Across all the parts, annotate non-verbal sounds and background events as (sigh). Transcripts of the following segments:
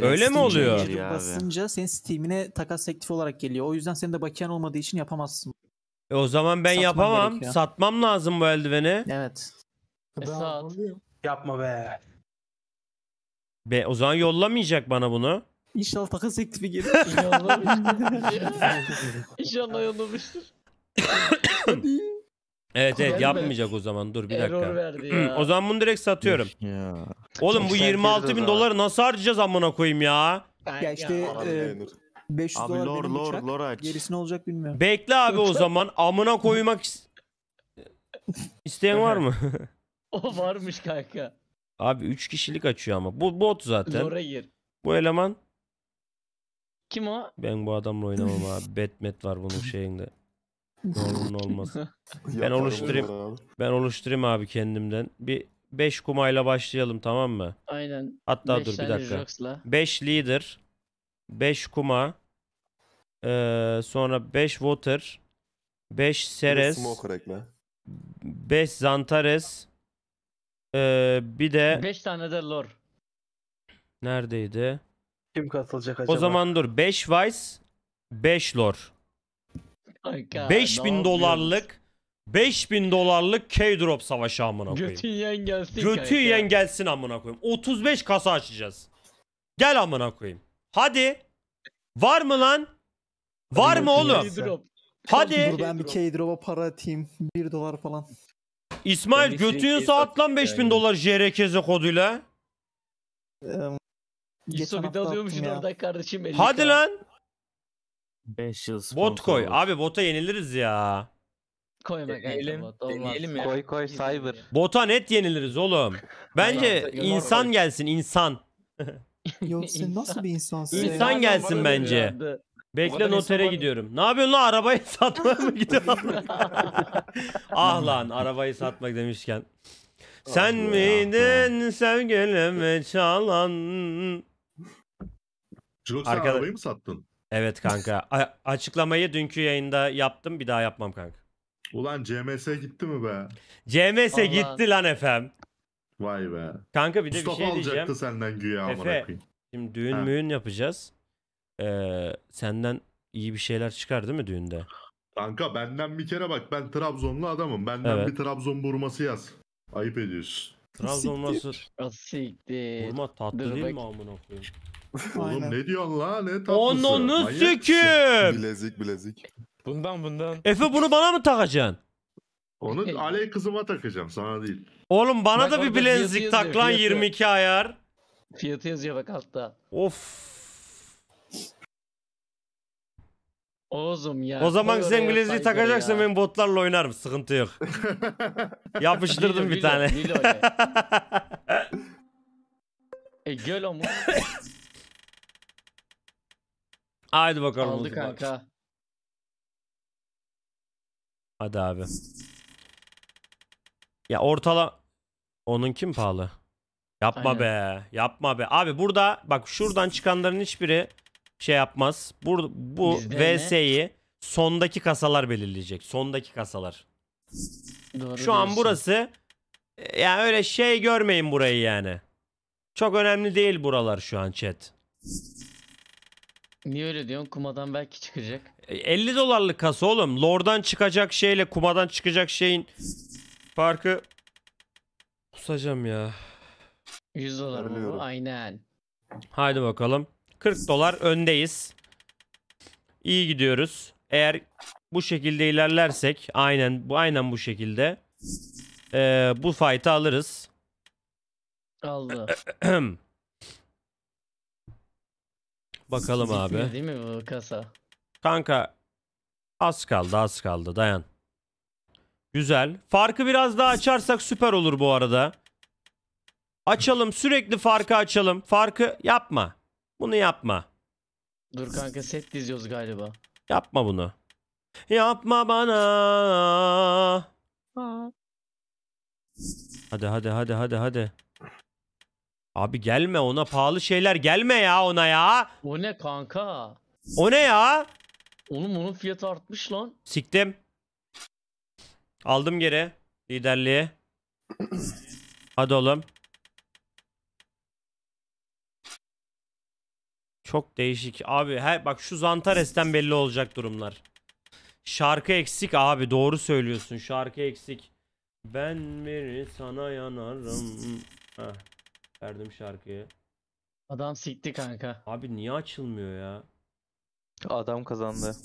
Direkt Öyle mi oluyor? Giriyor abi. Basınca senin Steam'ine takas teklifi olarak geliyor. O yüzden senin de bakiyen olmadığı için yapamazsın. E o zaman ben Satman yapamam. gerekiyor. Satmam lazım bu eldiveni. Evet. E, saat. Yapma be. Be, o zaman yollamayacak bana bunu. İnşallah takas teklifi gelir. İnşallah yollamıştır. (laughs) İnşallah yollamıştır. (coughs) (coughs) (coughs) Evet evet yapmayacak o zaman dur bir Error dakika. verdi ya. (clears throat) o zaman bunu direkt satıyorum. Ya. Oğlum bu 26 bin doları nasıl harcayacağız amına koyayım ya? Ya işte e, 500 Abi dolar lor benim lor uçak. lor aç. Gerisi ne olacak bilmiyorum. Bekle abi o (laughs) zaman amına koymak is- isteyen var mı? (laughs) o varmış kanka. Abi 3 kişilik açıyor ama. Bu bot zaten. Lora gir. Bu eleman Kim o? ben bu adamla oynamam abi. Batman var bunun (laughs) şeyinde. Ne olmaz. (laughs) ben oluşturayım. Ben oluşturayım abi kendimden. Bir 5 kumayla başlayalım tamam mı? Aynen. Hatta Beş dur bir dakika. Jurox'la. 5 leader, 5 kuma, ee, sonra 5 water, 5 seres, Smoker 5 zantares, ee, bir de Beş tane de lore. neredeydi? Kim katılacak acaba? O zaman dur 5 vice, 5 lor. 5000 dolarlık 5000 dolarlık K-drop savaşı amına koyayım. Götü yiyen gelsin Götü yiyen gelsin amına koyayım. 35 kasa açacağız. Gel amına koyayım. Hadi. Var mı lan? Var mı oğlum? Hadi. Dur ben bir K-drop'a para atayım. 1 dolar falan. İsmail Ben bir saat lan 5000 dolar JRKZ koduyla. Eee, geçen İso bir hafta dalıyormuşsun attım ya. orada kardeşim. Hadi lan. 5 yıl sponsor Bot koy. olur. Abi bota yeniliriz ya. Koyma e, Deneyelim, deneyelim ya. Koy koy cyber. Bota net yeniliriz oğlum. (laughs) Bence insan gelsin insan. (laughs) Yok sen nasıl bir insansın İnsan Adam gelsin bence. Bekle notere var. gidiyorum. Ne yapıyorsun lan arabayı (laughs) satmaya mı gidiyorsun? ah lan arabayı satmak demişken. Ah sen ah miydin sevgilime çalan? Jirox sen arabayı mı sattın? Evet kanka. (laughs) A- açıklamayı dünkü yayında yaptım. Bir daha yapmam kanka. Ulan CMS gitti mi be? CMS Vallahi. gitti lan efem. Vay be. Kanka bir de Mustafa bir şey alacaktı diyeceğim. senden güya amına Efe. koyayım. Şimdi düğün Ha. müğün yapacağız. Ee, senden iyi bir şeyler çıkar değil mi düğünde? Kanka benden bir kere bak ben Trabzonlu adamım. Benden Evet. bir Trabzon burması yaz. Ayıp ediyorsun. Trabzon nasıl? Asiktir. Vurma tatlı Dur değil mi amına koyayım? Oğlum ne diyorsun la ne tatlısı. Onunu Manyak sikim. Bilezik bilezik. Bundan bundan. Efe bunu bana mı takacaksın? Onu aley kızıma takacağım sana değil. Oğlum bana Bak da bir bilezik yazıyor, tak lan 22 ayar. Fiyatı yazıyor bak altta. Of. Oğuzum ya. O zaman sen oraya bileziği takacaksın ya. ben botlarla oynarım. Sıkıntı yok. (laughs) Yapıştırdım bir tane. Lilo (laughs) e göl o mu? (laughs) Haydi bakalım. Aldı oldu kanka. Hadi abi. Ya ortala... Onun kim pahalı? Yapma Aynen. be. Yapma be. Abi burada bak şuradan çıkanların hiçbiri şey yapmaz. Bu, bu VS'yi sondaki kasalar belirleyecek. Sondaki kasalar. Doğru Şu diyorsun. an burası e, yani öyle şey görmeyin burayı yani. Çok önemli değil buralar şu an chat. Niye öyle diyorsun? Kumadan belki çıkacak. 50 e, dolarlık kasa oğlum. Lordan çıkacak şeyle kumadan çıkacak şeyin farkı kusacağım ya. 100 dolar mı? Aynen. Haydi bakalım. 40 dolar öndeyiz. İyi gidiyoruz. Eğer bu şekilde ilerlersek aynen bu aynen bu şekilde e, bu fight'ı alırız. Aldı. (clears throat) Bakalım abi. değil mi bu kasa? Kanka az kaldı az kaldı dayan. Güzel. Farkı biraz daha açarsak süper olur bu arada. Açalım sürekli farkı açalım. Farkı yapma. Bunu yapma. Dur kanka set diziyoruz galiba. Yapma bunu. Yapma bana. Hadi hadi hadi hadi hadi. Abi gelme ona pahalı şeyler gelme ya ona ya. O ne kanka? O ne ya? Oğlum onun fiyatı artmış lan. Siktim. Aldım geri liderliği. Hadi oğlum. Çok değişik. Abi he, bak şu Zantares'ten belli olacak durumlar. Şarkı eksik abi doğru söylüyorsun. Şarkı eksik. Ben biri sana yanarım. Heh. Verdim şarkıyı. Adam sikti kanka. Abi niye açılmıyor ya? Adam kazandı.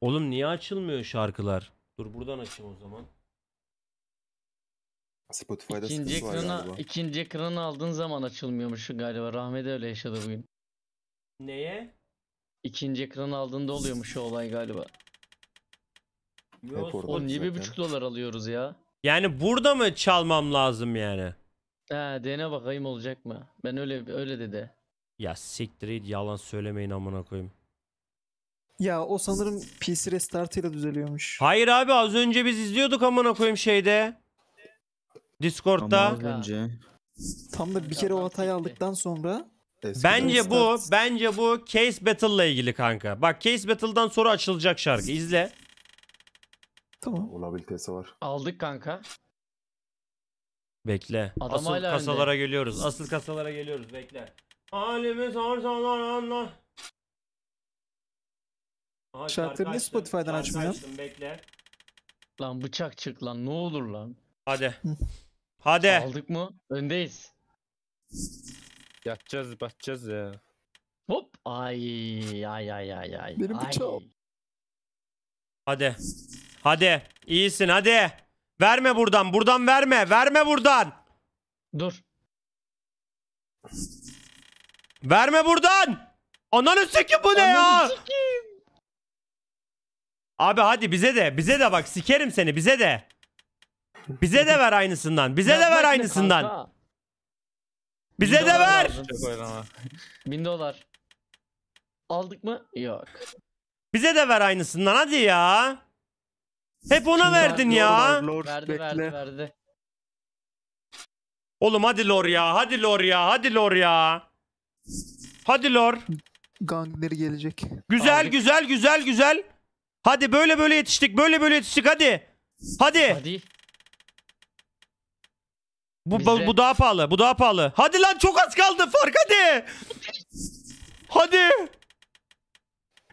Oğlum niye açılmıyor şarkılar? Dur buradan açayım o zaman. Spotify'da ikinci sıkıntı var galiba. İkinci ekranı aldığın zaman açılmıyormuş galiba. Rahmet öyle yaşadı bugün. Neye? İkinci ekranı aldığında oluyormuş o olay galiba. Hep orada Oğlum niye bir buçuk dolar alıyoruz ya? Yani burada mı çalmam lazım yani? Ha dene bakayım olacak mı? Ben öyle öyle dedi. Ya siktir yalan söylemeyin amına koyayım. Ya o sanırım PC restartıyla düzeliyormuş. Hayır abi az önce biz izliyorduk amına koyayım şeyde. Discord'da. Tamam az önce. Tam da bir kere o hatayı aldıktan sonra Bence bu, bence bu Case Battle'la ilgili kanka. Bak Case Battle'dan sonra açılacak şarkı. izle. Tamam. Olabilitesi var. Aldık kanka. Bekle. Adam Asıl kasalara önde. geliyoruz. Asıl kasalara geliyoruz. Bekle. Halimiz sorsalar anlar. Aha, ne? niye Spotify'dan açmıyor? Bekle. Lan bıçak çık lan ne olur lan. Hadi. Hadi. Aldık mı? Öndeyiz. Yatacağız batacağız ya. Hop. Ay ay ay ay ay. Benim bıçağım. Hadi. Hadi. İyisin hadi. Verme buradan. Buradan verme. Verme buradan. Dur. Verme buradan. Ananı sikim bu ne ya? Sikeyim. Abi hadi bize de. Bize de bak sikerim seni bize de. Bize de ver aynısından. Bize de ver aynısından. Bize de ver. 1000 (laughs) dolar. Aldık mı? Yok. Bize de ver aynısından hadi ya. Hep ona verdin ya. Lord Verdi verdi bekle. verdi. Oğlum hadi lor ya. Hadi lor ya. Hadi lor ya. Hadi lor. Gangleri gelecek. Güzel Aldık. güzel güzel güzel. Hadi böyle böyle yetiştik. Böyle böyle yetiştik hadi. Hadi. Hadi. Bu, bu, bu daha pahalı. Bu daha pahalı. Hadi lan çok az kaldı fark hadi. Hadi.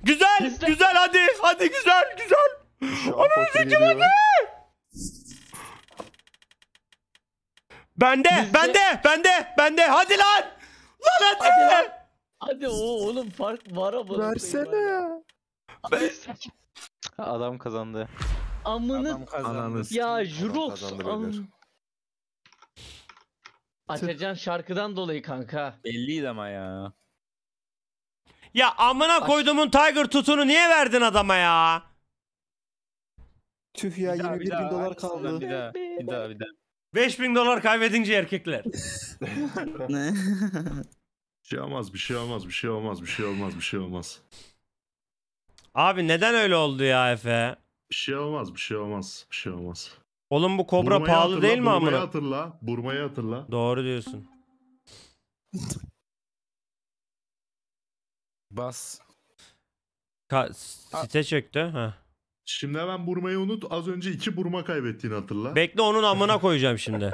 Güzel Bizde. güzel hadi. Hadi güzel güzel. Ananızdaki bu ne? Bende, bende, bende, bende. Hadi lan. Lan hadi. Hadi, lan. hadi o oğlum fark var ama. Versene ya. Adam kazandı. Amını. Adam kazandı. Ya Jurox. Am... Açacan şarkıdan dolayı kanka. Belliydi ama ya. Ya amına koyduğumun Tiger tutunu niye verdin adama ya? Tüh ya Bir 21 bin dolar kaldı. Bir daha, bir daha, bir daha. 5000 (laughs) dolar kaybedince erkekler. (laughs) Ne? Bir şey olmaz, bir şey olmaz, bir şey olmaz, bir şey olmaz, bir şey olmaz. Abi neden öyle oldu ya Efe? Bir şey olmaz, bir şey olmaz, bir şey olmaz. Oğlum bu kobra Burmayı pahalı hatırla, değil mi Burmayı amına? hatırla, Burmayı hatırla. Doğru diyorsun. Bas. Ka- site çöktü. Ha. Şimdi hemen burmayı unut. Az önce iki burma kaybettiğini hatırla. Bekle onun amına koyacağım şimdi. (laughs)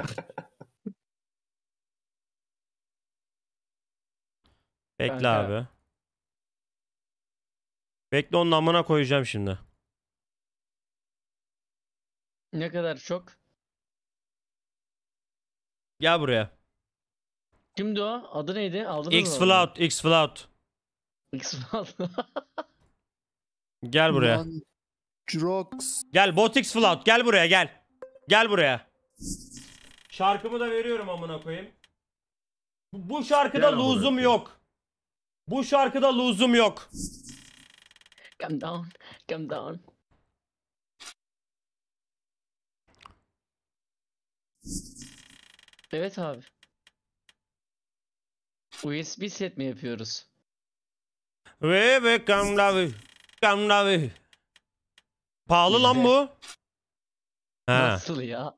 Bekle Kanka. abi. Bekle onun amına koyacağım şimdi. Ne kadar çok? Gel buraya. Kimdi o? Adı neydi? Aldınız X Flout, X Flout. X Flout. (laughs) Gel buraya. Lan Drox. Gel Botix Flout gel buraya gel. Gel buraya. Şarkımı da veriyorum amına koyayım. Bu şarkıda Gel yok. Bu şarkıda luzum yok. Come down, come down. Evet abi. USB set mi yapıyoruz? Ve ve come love, come love. Pahalı lan bu. He. Nasıl ya?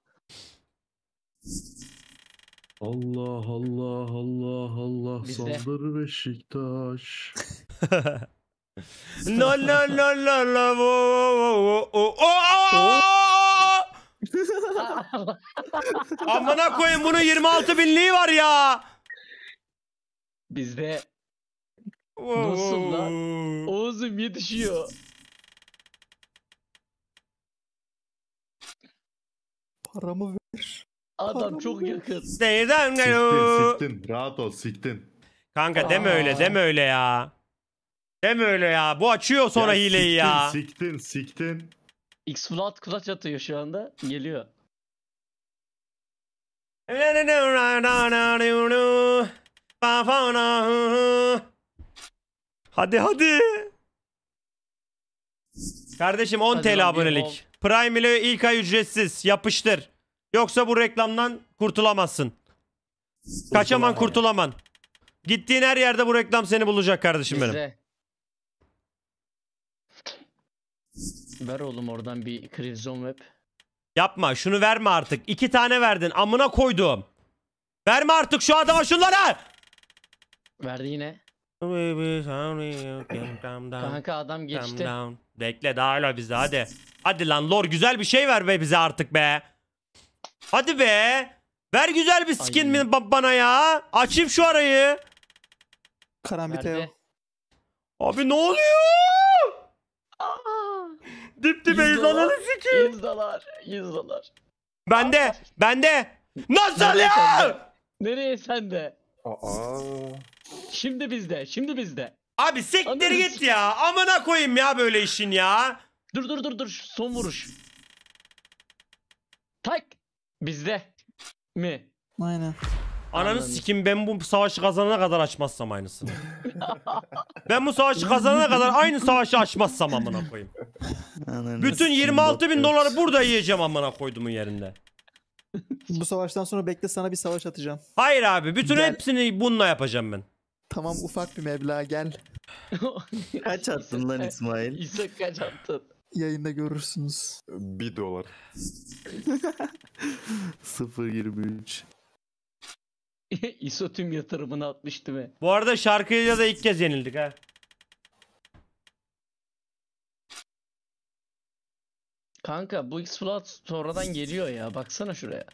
Allah Allah Allah Allah Bizde. saldırı Beşiktaş. (laughs) No no no no no. wo, wo, wo, wo, wo. Oo! (laughs) Amına koyayım bunun 26 binliği var ya. Bizde Nasıl lan? Oğuz'um yetişiyor. Paramı ver. Adam çok ver. yakın. Stay down Siktin, siktin. Rahat ol, siktin. Kanka Aa. deme öyle, deme öyle ya. Deme öyle ya. Bu açıyor sonra ya hileyi siktin, ya. Siktin, siktin. X Flat clutch atıyor şu anda. Geliyor. Hadi hadi. Kardeşim 10 hadi TL abonelik. Prime ile ilk ay ücretsiz. Yapıştır. Yoksa bu reklamdan kurtulamazsın. Kaçaman kurtulaman. Gittiğin her yerde bu reklam seni bulacak kardeşim benim. Ver oğlum oradan bir Crimson Web. Yapma şunu verme artık. İki tane verdin amına koyduğum. Verme artık şu adama şunları. Verdi yine. Kanka adam geçti. Bekle daha hala bizde hadi. Hadi lan lor güzel bir şey ver be bize artık be. Hadi be. Ver güzel bir skin Ay. bana ya. Açayım şu arayı. Karambite Abi ne oluyor? Dip dip Yüz dolar. izlananı sikeyim. Bende. Bende. Nasıl ya? Nereye sende? Aa. Şimdi bizde. Şimdi bizde. Abi siktir Anladım. git ya. Amına koyayım ya böyle işin ya. Dur dur dur dur. Son vuruş. Tak. Bizde. Mi? Aynen. Ananı Anladım. sikim ben bu savaşı kazanana kadar açmazsam aynısını. (laughs) ben bu savaşı kazanana kadar aynı savaşı açmazsam amına koyayım. Ananı Bütün 26 bin doları burada yiyeceğim amına koydumun yerinde. Bu savaştan sonra bekle sana bir savaş atacağım. Hayır abi bütün Gel. hepsini bununla yapacağım ben. Tamam ufak bir meblağ gel. (laughs) kaç attın lan İsmail? İsa kaç attın? Yayında görürsünüz. 1 dolar. 0.23 (laughs) İso tüm yatırımını atmıştı mı? Bu arada şarkıyla da ilk kez yenildik ha. Kanka bu x sonradan geliyor ya. Baksana şuraya.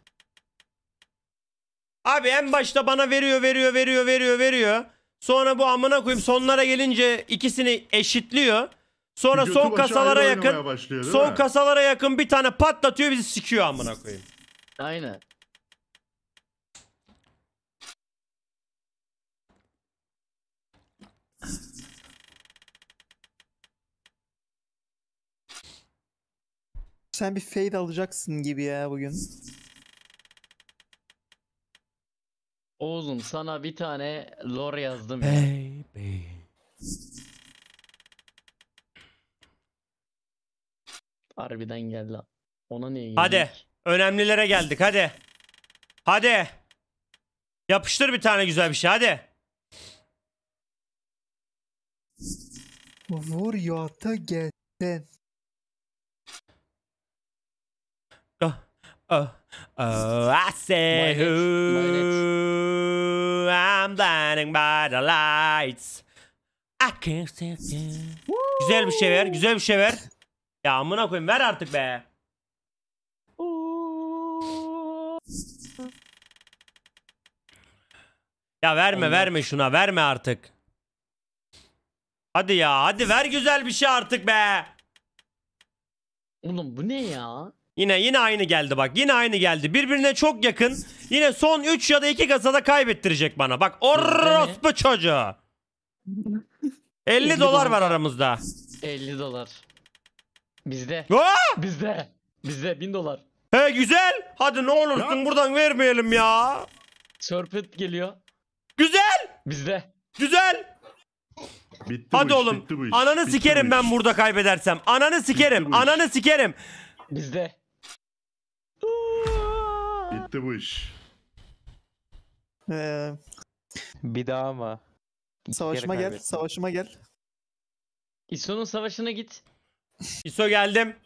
Abi en başta bana veriyor veriyor veriyor veriyor veriyor. Sonra bu amına koyayım sonlara gelince ikisini eşitliyor. Sonra son kasalara aşağı yakın son mi? kasalara yakın bir tane patlatıyor bizi sikiyor amına koyayım. Aynen. Sen bir fade alacaksın gibi ya bugün. Oğuz'um sana bir tane lore yazdım ya. Baby. Harbiden geldi. lan. Ona niye geldik? Hadi. Önemlilere geldik hadi. Hadi. Yapıştır bir tane güzel bir şey hadi. Vur yata gelsen. Ah, ah. Oh, I say who Minecraft. I'm blinding by the lights. I can't see you. Güzel bir şey ver, güzel bir şey ver. Ya amına koyayım ver artık be. Ya verme verme şuna verme artık. Hadi ya hadi ver güzel bir şey artık be. Oğlum bu ne ya? Yine yine aynı geldi bak. Yine aynı geldi. Birbirine çok yakın. Yine son 3 ya da 2 kasada kaybettirecek bana. Bak orospu çocuğu. 50, 50 dolar var aramızda. 50 dolar. Bizde. Aa! Bizde. Bizde 1000 dolar. He güzel. Hadi ne olursun ya. buradan vermeyelim ya. Sörpet geliyor. Güzel. Bizde. Güzel. Bitti Hadi iş, oğlum. Ananı bitti sikerim ben burada kaybedersem. Ananı sikerim. Ananı sikerim. Bizde bitti bu iş. Ee, Bir daha mı? İki savaşıma gel, kaybettim. savaşıma gel. İso'nun savaşına git. İso geldim.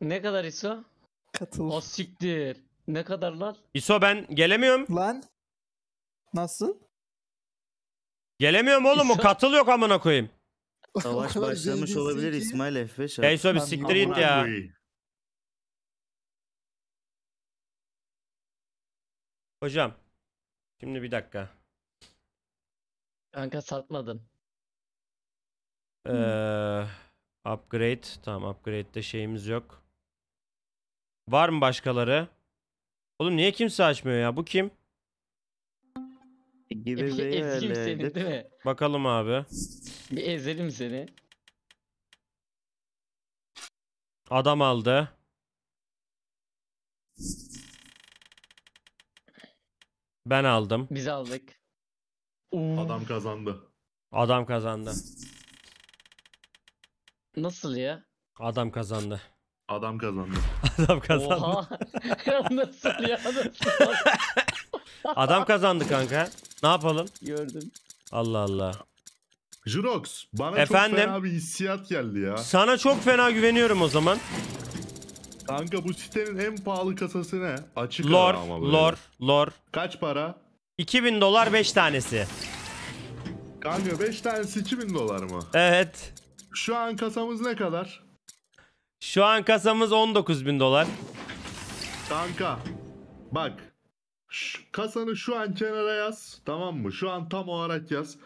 Ne kadar İso? Katıl. O siktir. Ne kadar lan? İso ben gelemiyorum. Lan. Nasıl? Gelemiyorum oğlum o katıl yok amına koyayım. Savaş başlamış olabilir ki. İsmail F5 Ya abi. İso bir Lan siktir git ya. koyayım. Hocam. Şimdi bir dakika. Kanka satmadın. Ee, upgrade. Tamam upgrade'de şeyimiz yok. Var mı başkaları? Oğlum niye kimse açmıyor ya? Bu kim? Gibi bir bir ezeyim seni değil mi? Bakalım abi. Bir ezelim seni. Adam aldı. Ben aldım. Biz aldık. Adam kazandı. Adam kazandı. Nasıl ya? Adam kazandı. Adam kazandı. (laughs) Adam kazandı. Oha. (laughs) Nasıl ya? Adam kazandı kanka. Ne yapalım? Gördüm. Allah Allah. Jurox bana Efendim? çok fena bir hissiyat geldi ya. Sana çok fena güveniyorum o zaman. Kanka bu sitenin en pahalı kasası ne? Açık Lor, ara ama böyle. lor, lor. Kaç para? 2000 dolar 5 tanesi. Kanka 5 tanesi 2000 dolar mı? Evet. Şu an kasamız ne kadar? Şu an kasamız 19 bin dolar. Kanka bak şu kasanı şu an kenara yaz tamam mı? Şu an tam olarak yaz.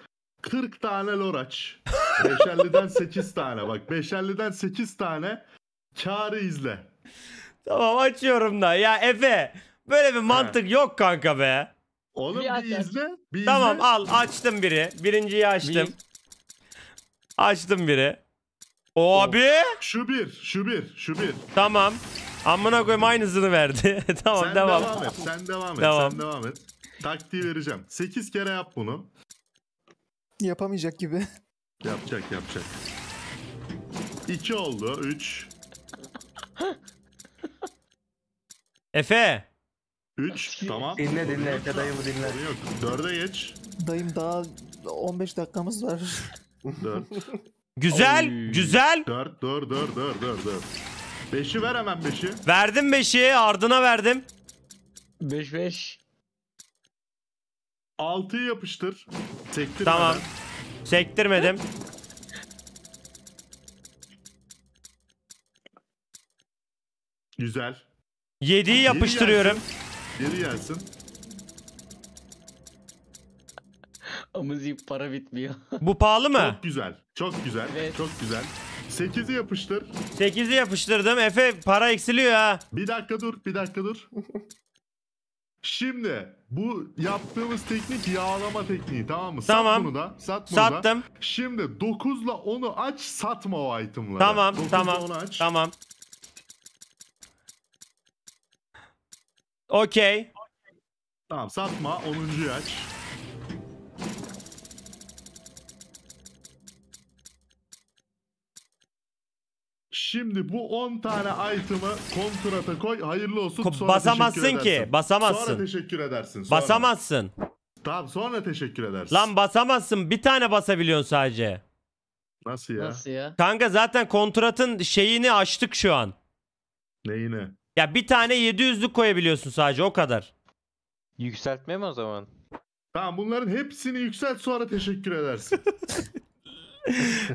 40 tane lor aç. (laughs) Beşerliden 8 tane bak. Beşerliden 8 tane karı izle. Tamam açıyorum da. Ya Efe böyle bir mantık yok kanka be. Oğlum bir, bir izle. Bir Tamam izle. al açtım biri. Birinciyi açtım. Bir. Açtım biri. O oh. abi. Şu bir, şu bir, şu bir. Tamam. Amına koyayım aynısını verdi. (laughs) tamam sen devam. devam et, sen devam et, tamam. sen devam et. Taktiği vereceğim. 8 kere yap bunu. Yapamayacak gibi. Yapacak, yapacak. 2 oldu, 3. (laughs) (laughs) Efe. 3 tamam. Dinle dinle Efe dayımı dinle. Sorun Yok 4'e geç. Dayım daha 15 dakikamız var. 4. (laughs) Güzel, güzel. 4 4 4 4 4 4. 5'i ver hemen 5'i. Verdim 5'i, ardına verdim. 5 5. 6'yı yapıştır. Sektirmeden. Tamam. Sektirmedim. Güzel. 7'yi yapıştırıyorum. Geri gelsin. Amızip para bitmiyor. Bu pahalı mı? Çok güzel. Çok güzel. Evet. Çok güzel. 8'i yapıştır. 8'i yapıştırdım. Efe para eksiliyor ha. Bir dakika dur. Bir dakika dur. (laughs) Şimdi bu yaptığımız teknik yağlama tekniği tamam mı? Sat bunu da. Sat bunu da. Sattım. Şimdi 9 ile 10'u aç satma o itemları. Tamam tamam 10'u aç. tamam. Okey. Tamam satma 10. aç. Şimdi bu 10 tane item'ı kontrata koy. Hayırlı olsun. Ko- Sonra basamazsın ki, edersin. basamazsın. Sonra teşekkür edersin. Sonra. Basamazsın. Tamam sonra teşekkür edersin. Lan basamazsın. Bir tane basabiliyorsun sadece. Nasıl ya? Nasıl ya? Kanka zaten kontratın şeyini açtık şu an. Neyine? Ya bir tane 700'lük koyabiliyorsun sadece o kadar. Yükseltme mi o zaman? Tamam bunların hepsini yükselt sonra teşekkür edersin. (laughs)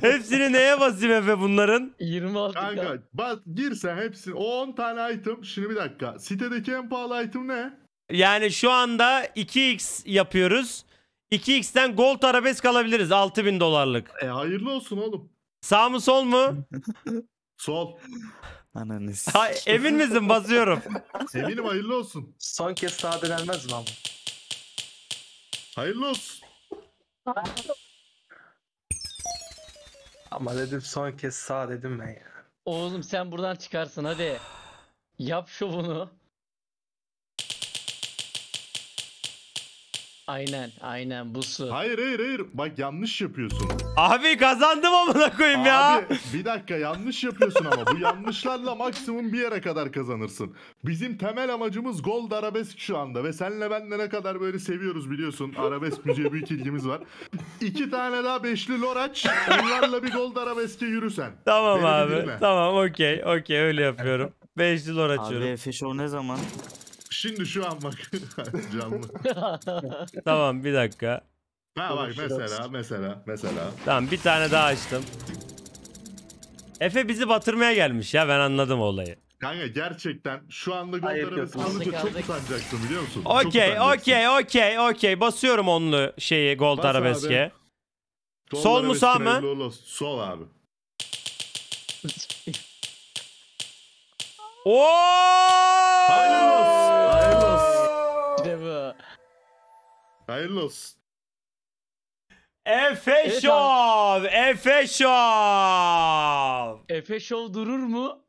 Hepsini neye basayım Efe bunların? 26 Kanka bak girsen hepsini. O 10 tane item. Şimdi bir dakika. Sitedeki en pahalı item ne? Yani şu anda 2x yapıyoruz. 2x'ten gold arabesk alabiliriz 6000 dolarlık. E hayırlı olsun oğlum. Sağ mı sol mu? sol. Ananı s- (laughs) Ha, emin misin basıyorum. Eminim hayırlı olsun. Son kez sadelenmez mi bu? Hayırlı olsun. Ama dedim son kez sağ dedim ben ya. Oğlum sen buradan çıkarsın hadi. Yap şovunu. Aynen aynen bu su. Hayır hayır hayır. Bak yanlış yapıyorsun. Abi kazandım amına koyayım Abi, ya. bir dakika yanlış yapıyorsun ama bu yanlışlarla maksimum bir yere kadar kazanırsın. Bizim temel amacımız gold arabesk şu anda ve senle ben de ne kadar böyle seviyoruz biliyorsun. Arabesk müziğe büyük ilgimiz var. İki tane daha beşli loraç onlarla bir gold arabeske yürüsen. Tamam Beni abi. Dinle. Tamam okey okey öyle yapıyorum. Beşli lor açıyorum. Abi f ne zaman? Şimdi şu an bak (laughs) canlı. (laughs) Tamam bir dakika. Ha bak mesela mesela mesela. Tamam bir tane daha açtım. Efe bizi batırmaya gelmiş ya ben anladım olayı. Kanka gerçekten şu anda gönderimiz kalınca çok utanacaksın biliyor musun? Çok Okey utanacaksın. okey okey okey basıyorum onlu şeyi gold Bas arabeske. abi. Sol mu, sağ mı? Sol abi. Oo! Hayırlı olsun. Hayırlı olsun. İşte bu. Hayırlı Efe Evet Şov! Efe Şov! Efe Show durur mu?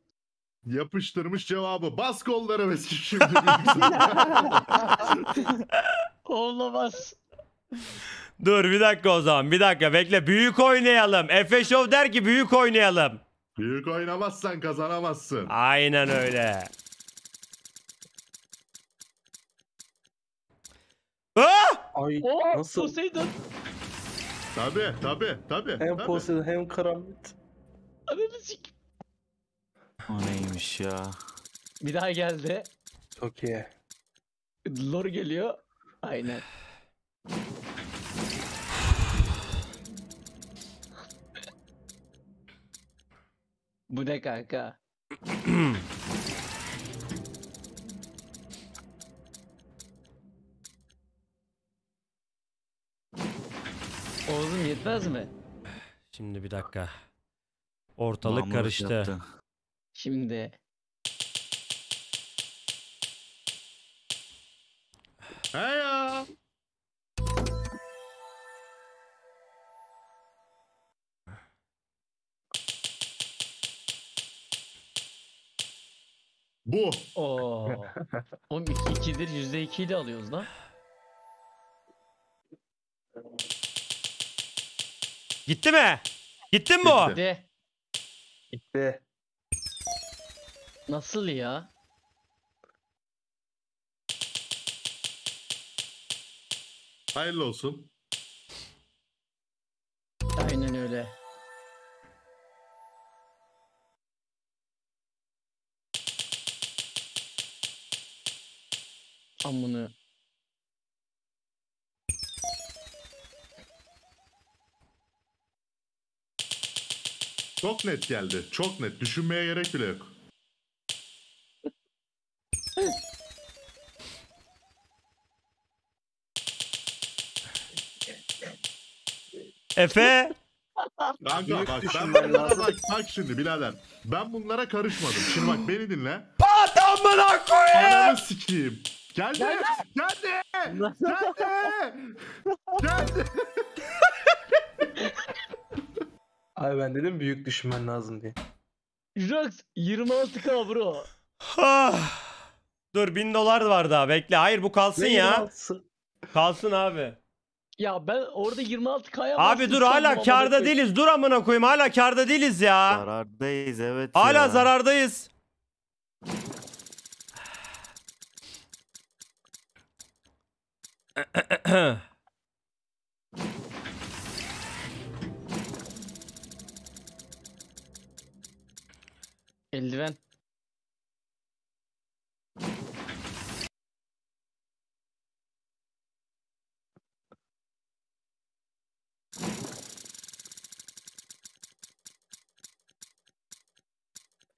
Yapıştırmış cevabı. Bas kolları ve şimdi. (laughs) Olamaz. Dur bir dakika o zaman bir dakika bekle büyük oynayalım. Efe Şov der ki büyük oynayalım. Büyük oynamazsan kazanamazsın. Aynen öyle. Ah! Ay Oo, nasıl? Poseidon. Tabi tabi tabi. Hem tabii. Poseidon hem Karamet. Ananı O neymiş ya? Bir daha geldi. Çok iyi. Lor geliyor. Aynen. Bu ne kanka? (clears throat) Oğlum yetmez mi? Şimdi bir dakika. Ortalık Mamur karıştı. Yaptı. Şimdi. Hey ya! Bu. Oo. Oğlum 2 2'dir %2 ile alıyoruz lan. Gitti mi? Gitti mi bu? Gitti. Gitti. Nasıl ya? Hayırlı olsun. Aynen öyle. Amını. Çok net geldi. Çok net. Düşünmeye gerek bile yok. Efe. Kanka bak ben bunlara bak, bak şimdi birader. Ben bunlara karışmadım. Şimdi bak beni dinle. Pat amına koyayım. Ananı sikeyim. Geldi. Geldi. Geldi. Geldi. Geldi. Abi ben dedim büyük düşünmen lazım diye. Jux 26k bro. Dur 1000 dolar var daha bekle. Hayır bu kalsın Ne ya. kalsın? abi. Ya ben orada 26 kaya. Abi dur hala karda değiliz. Dur amına koyayım hala karda değiliz ya. Zarardayız evet Hala ya. zarardayız. (coughs) Eldiven.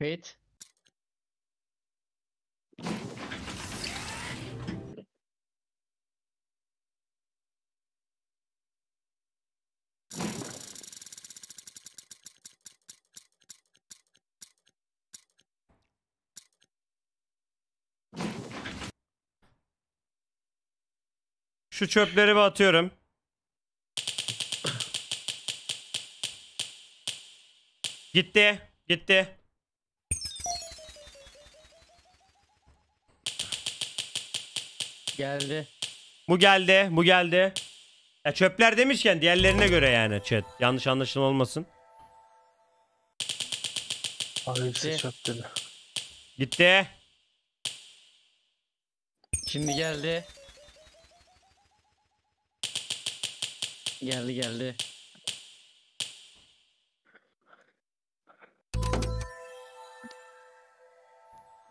Wait. Şu çöpleri bir atıyorum. Gitti. Gitti. Geldi. Bu geldi. Bu geldi. Ya çöpler demişken diğerlerine göre yani chat. Yanlış anlaşılma olmasın. Hangisi çöp dedi. Gitti. Şimdi geldi. Geldi geldi.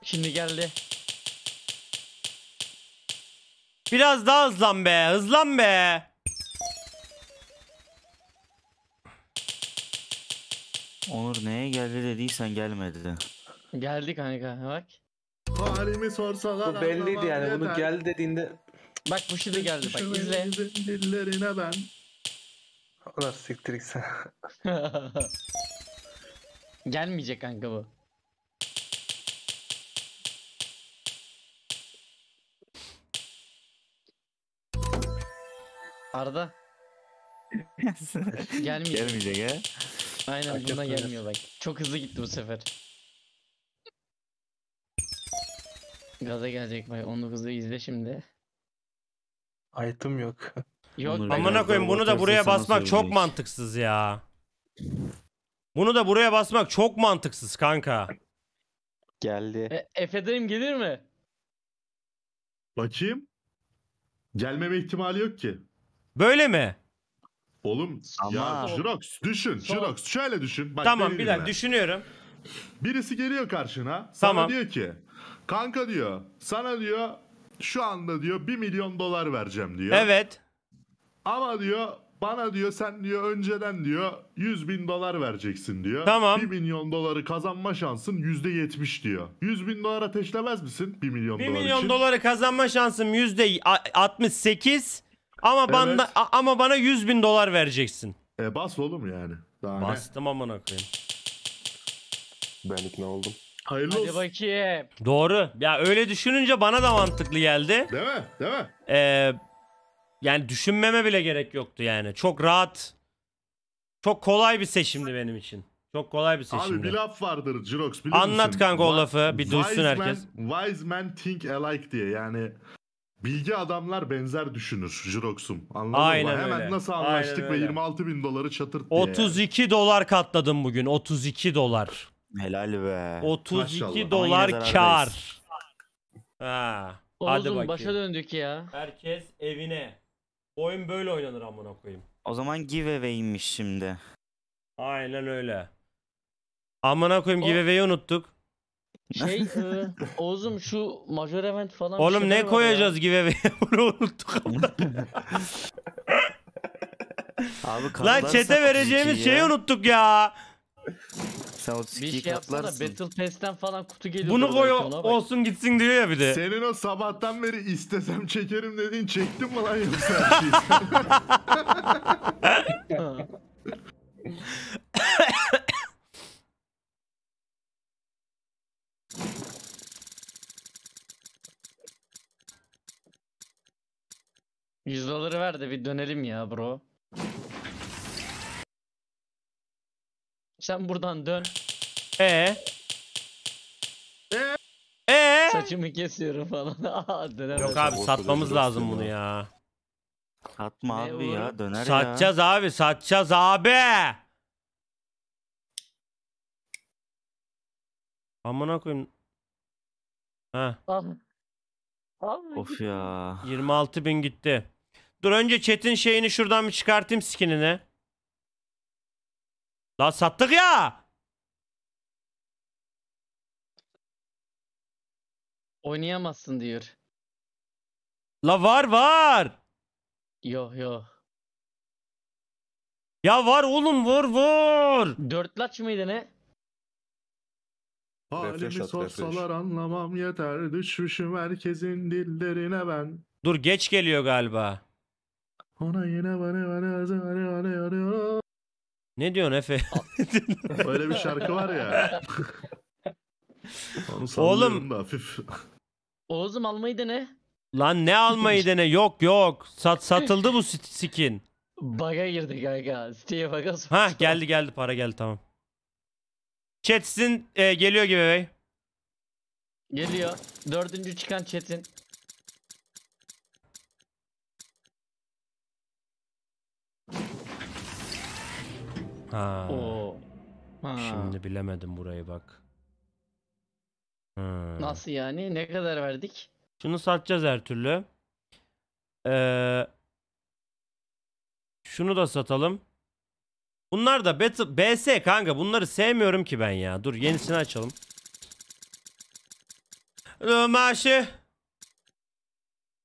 Şimdi geldi. Biraz daha hızlan be. Hızlan be. Onur neye geldi dediysen gelmedi de. Geldi kanka bak. Halimi sorsalar Bu belliydi yani bunu geldi dediğinde. Bak bu de geldi bak izle. Ulan siktir sen. (laughs) Gelmeyecek kanka bu. Arda. (laughs) Gelmeyecek. Gelmeyecek he. Aynen buna gelmiyor bak. Çok hızlı gitti bu sefer. Gaza gelecek bay hızlı izle şimdi. Item yok. (laughs) Yok amına koyayım bunu da buraya basmak çok mantıksız ya. Bunu da buraya basmak çok mantıksız kanka. Geldi. E, Efe dayım gelir mi? Bakayım. Gelmeme ihtimali yok ki. Böyle mi? Oğlum ya Jirox düşün. Jirox şöyle düşün. Bak tamam beni bir dakika düşünüyorum. Birisi geliyor karşına. Sana Tamam. diyor ki kanka diyor sana diyor şu anda diyor 1 milyon dolar vereceğim diyor. Evet. Ama diyor bana diyor sen diyor önceden diyor 100 bin dolar vereceksin diyor. Tamam. 1 milyon doları kazanma şansın %70 diyor. 100 bin dolar ateşlemez misin 1 milyon 1 dolar milyon için? doları kazanma şansım %68 ama evet. bana, ama bana 100 bin dolar vereceksin. E bas oğlum yani. Daha Bastım ne? amına koyayım. Ben ikna oldum. Hayırlı Hadi olsun. bakayım. Doğru. Ya öyle düşününce bana da mantıklı geldi. Değil mi? Değil mi? Eee yani düşünmeme bile gerek yoktu yani. Çok rahat. Çok kolay bir seçimdi benim için. Çok kolay bir seçimdi. Abi bir laf vardır Jirox biliyor Anlat musun? kanka o lafı bir duysun herkes. wise men think alike diye yani bilgi adamlar benzer düşünür Jirox'um. Anladın Aynen mı? Öyle. Hemen nasıl anlaştık ve 26 bin doları çatırt diye. 32 dolar katladım bugün 32 dolar. Helal be. 32 Maşallah. dolar kar. Ha. Oğuzum, Hadi bakayım. başa döndük ya. Herkes evine. Oyun böyle oynanır amına koyayım. O zaman giveaway'miş şimdi. Aynen öyle. Amına koyayım O- giveaway'i unuttuk. Şey e, Oğuz'um şu major event falan. Oğlum ne ya. koyacağız giveaway'e (laughs) bunu unuttuk. Abi Lan çete vereceğimiz şeyi unuttuk ya. Sen o Bir şey yapsana katlarsın. Battle Pass'ten falan kutu geliyor. Bunu koy olsun gitsin diyor ya bir de. Senin o sabahtan beri istesem çekerim dediğin çektin mi lan yoksa (laughs) Yüz doları ver de bir dönelim ya bro. Sen buradan dön. Ee. Ee. Saçımı kesiyorum falan. (laughs) Aa, dönemez. Yok abi satmamız lazım bunu ya. Satma abi ya oğlum? döner ya. Satacağız abi, satacağız abi. Amına koyayım. Ha, ah. Of ya. 26 bin gitti. Dur önce chat'in şeyini şuradan bir çıkartayım skinini. Lan sattık ya. Oynayamazsın diyor. La var var. Yo yo. Ya var oğlum vur vur. Dörtlaç mıydı ne? Refresh Halimi sorsalar anlamam yeter. Düşmüşüm herkesin dillerine ben. Dur geç geliyor galiba. Ona yine bana bana bana bana bana ne diyorsun Efe? (laughs) Böyle bir şarkı var ya. (laughs) Onu Oğlum. Da hafif. Oğuz'um almayı dene. Lan ne almayı dene? Yok yok. Sat satıldı bu sit- skin. Baga girdi kanka. Siteye baga Ha geldi geldi para geldi tamam. Chat sizin e, geliyor gibi bey. Geliyor. Dördüncü çıkan chat'in. Ha. Oo. Ha. Şimdi bilemedim burayı bak. Hmm. Nasıl yani? Ne kadar verdik? Şunu satacağız her türlü. Ee, şunu da satalım. Bunlar da battle, BS kanka. Bunları sevmiyorum ki ben ya. Dur yenisini açalım. Maaşı.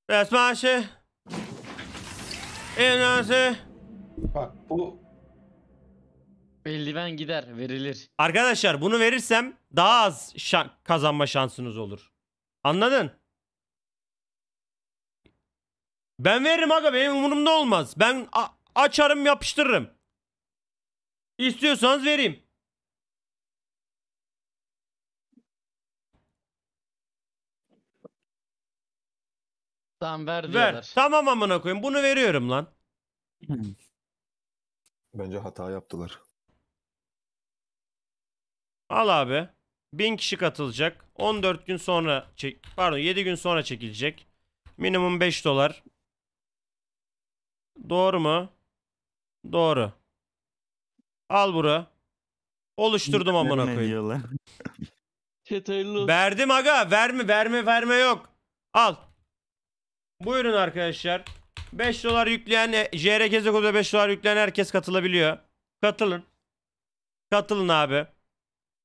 Biraz maaşı. İnansı. Bak bu Eldiven gider verilir. Arkadaşlar bunu verirsem daha az şan- kazanma şansınız olur. Anladın? Ben veririm aga benim umurumda olmaz. Ben açarım yapıştırırım. İstiyorsanız vereyim. Tamam ver diyorlar. Ver. Tamam amına koyayım bunu veriyorum lan. Bence hata yaptılar. Al abi. 1000 kişi katılacak. 14 gün sonra çek pardon 7 gün sonra çekilecek. Minimum 5 dolar. Doğru mu? Doğru. Al bura. Oluşturdum amına koyayım. Chat hayırlı Verdim aga. Verme verme verme yok. Al. Buyurun arkadaşlar. 5 dolar yükleyen e, JR Gezeko'da 5 dolar yükleyen herkes katılabiliyor. Katılın. Katılın abi.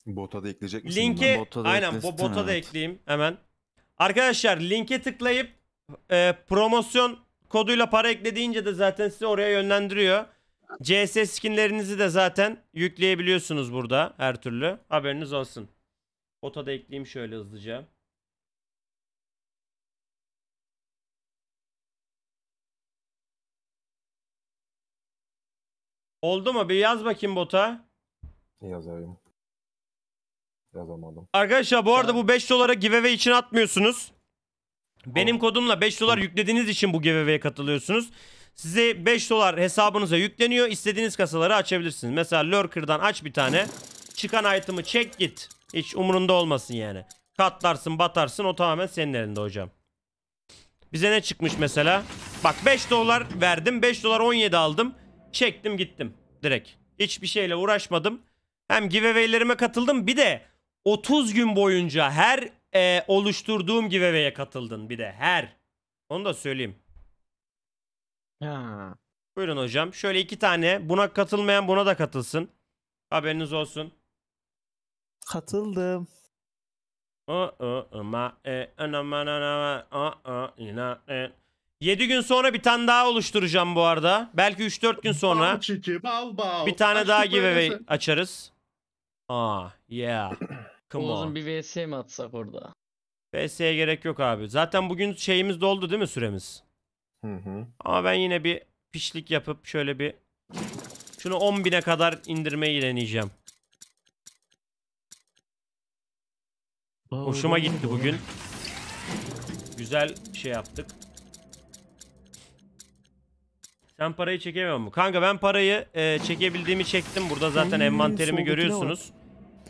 Bota da ekleyecek misin? Linki bota da aynen bo bota da evet. ekleyeyim hemen. Arkadaşlar linke tıklayıp e, promosyon koduyla para eklediğince de zaten sizi oraya yönlendiriyor. CS skinlerinizi de zaten yükleyebiliyorsunuz burada her türlü. Haberiniz olsun. Bota da ekleyeyim şöyle hızlıca. Oldu mu? Bir yaz bakayım bota. Yazayım. Yazamadım. Arkadaşlar bu arada bu 5 dolara giveaway için atmıyorsunuz. Benim kodumla 5 dolar yüklediğiniz için bu giveaway'e katılıyorsunuz. Size 5 dolar hesabınıza yükleniyor. İstediğiniz kasaları açabilirsiniz. Mesela Lurker'dan aç bir tane. Çıkan item'ı çek git. Hiç umurunda olmasın yani. Katlarsın batarsın o tamamen senin elinde hocam. Bize ne çıkmış mesela? Bak 5 dolar verdim. 5 dolar 17 aldım. Çektim gittim direkt. Hiçbir şeyle uğraşmadım. Hem giveaway'lerime katıldım. Bir de 30 gün boyunca her e, oluşturduğum giveaway'e katıldın bir de her. Onu da söyleyeyim. Ha. Buyurun hocam. Şöyle iki tane. Buna katılmayan buna da katılsın. Haberiniz olsun. Katıldım. O o ama e anaman anama o o ina e. 7 gün sonra bir tane daha oluşturacağım bu arada. Belki 3-4 gün sonra. Bal çiki, bal bal. Bir tane Açtık daha giveaway açarız. Aa ah, yeah. Come Oğuz'un on. bir vs mi atsak orada? VS'ye gerek yok abi. Zaten bugün şeyimiz doldu değil mi süremiz? Hı hı. Ama ben yine bir pişlik yapıp şöyle bir şunu 10.000'e kadar indirmeyi deneyeceğim. Hoşuma gitti bugün. Güzel şey yaptık. Sen parayı çekemiyor musun? Kanka ben parayı e, çekebildiğimi çektim. Burada zaten envanterimi görüyorsunuz.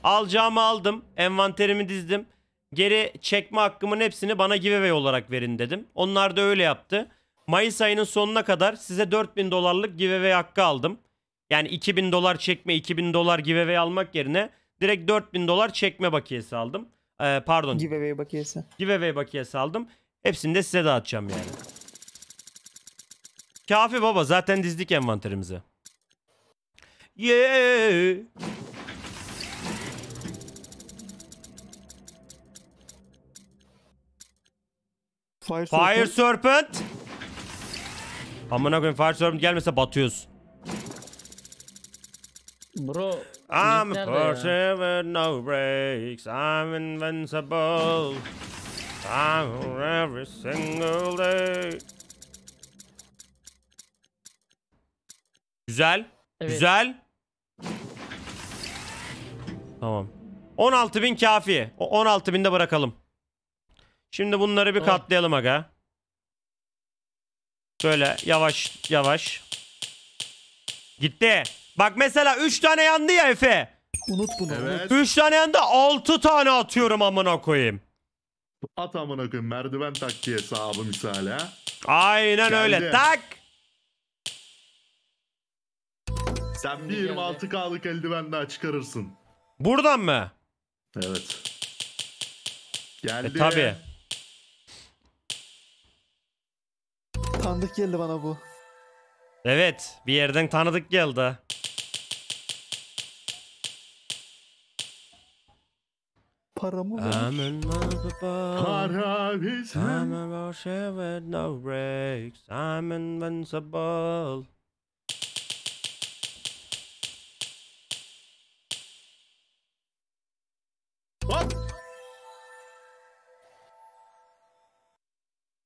Alacağımı aldım. Envanterimi dizdim. Geri çekme hakkımın hepsini bana giveaway olarak verin dedim. Onlar da öyle yaptı. Mayıs ayının sonuna kadar size 4000 dolarlık giveaway hakkı aldım. Yani 2000 dolar çekme, 2000 dolar giveaway almak yerine direkt 4000 dolar çekme bakiyesi aldım. Ee, pardon. Giveaway bakiyesi. Giveaway bakiyesi aldım. Hepsini de size dağıtacağım yani. Kafi baba zaten dizdik envanterimizi. Yeah. Fire, Fire Serpent. Serpent. Amına koyayım Fire Serpent gelmese batıyoruz. Bro. I'm person with no breaks. I'm invincible. I'm every single day. Güzel. Evet. Güzel. Tamam. 16.000 kafi. 16.000'de bırakalım. Şimdi bunları bir katlayalım aga. Şöyle yavaş yavaş. Gitti. Bak mesela 3 tane yandı ya Efe. Unut bunu. evet. Üç tane yandı 6 tane atıyorum amına koyayım. At amına koyayım merdiven taktiği hesabı misali ha. Aynen Geldi. öyle tak. Sen bir 26K'lık eldiven daha çıkarırsın. Buradan mı? Evet. E, Geldi. E, tabii. Tanıdık geldi bana bu. Evet bir yerden tanıdık geldi. Paramı ver. I'm invincible.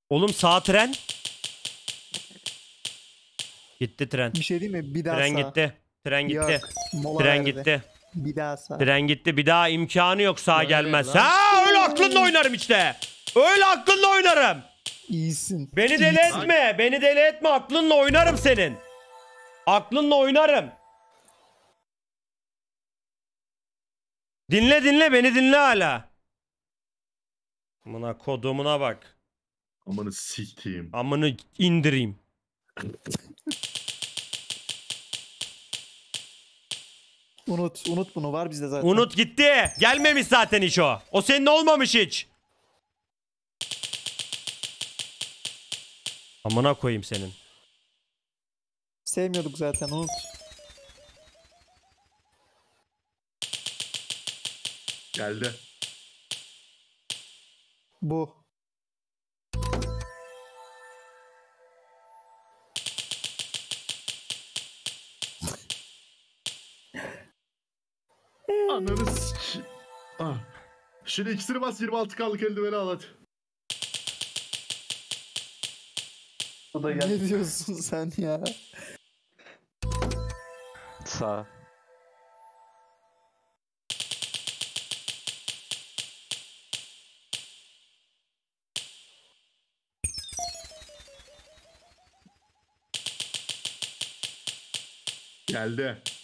Oğlum sağ tren. Gitti tren. Bir şey değil mi? Bir daha Tren sağ. gitti. Tren gitti. Yok, Tren verdi. gitti. Bir daha sağ. Tren gitti. Bir daha imkanı yok sağ Öyle gelmez. lan. Ha öyle aklınla oynarım işte. Öyle aklınla oynarım. İyisin. Beni deli İyisin. etme. Beni deli etme. Aklınla oynarım senin. Aklınla oynarım. Dinle dinle beni dinle hala. Amına kodumuna bak. Amını siktiğim. Amını indireyim. Unut. Unut bunu. Var bizde zaten. Unut gitti. Gelmemiş zaten hiç o. O senin olmamış hiç. Amına koyayım senin. Sevmiyorduk zaten. Unut. Geldi. Bu. Şimdi ikisini bas 26 kaldık eldiveni al hadi. O da gel. Ne diyorsun sen ya? Sağ. Geldi.